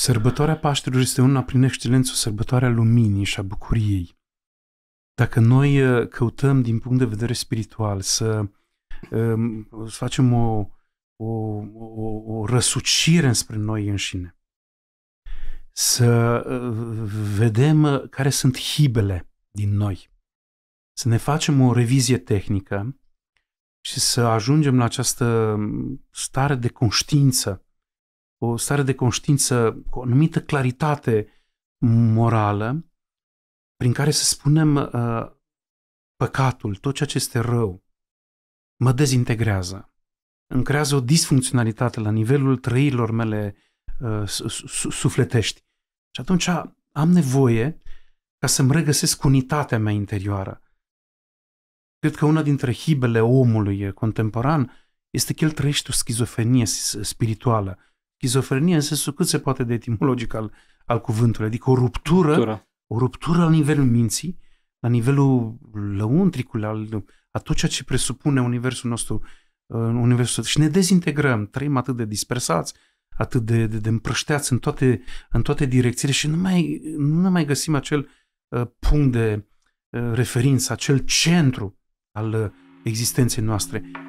Sărbătoarea Paștelor este una prin excelență sărbătoarea luminii și a bucuriei. Dacă noi uh, căutăm din punct de vedere spiritual să, um, să facem o, o, o, o răsucire înspre noi înșine, să uh, vedem uh, care sunt hibele din noi, să ne facem o revizie tehnică și să ajungem la această um, stare de conștiință o stare de conștiință cu o anumită claritate morală prin care să spunem uh, păcatul, tot ceea ce este rău, mă dezintegrează. Îmi creează o disfuncționalitate la nivelul trăirilor mele uh, sufletești. Și atunci am nevoie ca să-mi regăsesc unitatea mea interioară. Cred că una dintre hibele omului contemporan este că el trăiește o schizofrenie spirituală schizofrenie în sensul cât se poate de etimologic al, al cuvântului, adică o ruptură, ruptură, o ruptură la nivelul minții, la nivelul lăuntricului, al, a tot ceea ce presupune universul nostru, uh, universul și ne dezintegrăm, trăim atât de dispersați, atât de, de, de împrășteați în toate, în toate direcțiile și nu mai, nu mai găsim acel uh, punct de uh, referință, acel centru al uh, existenței noastre.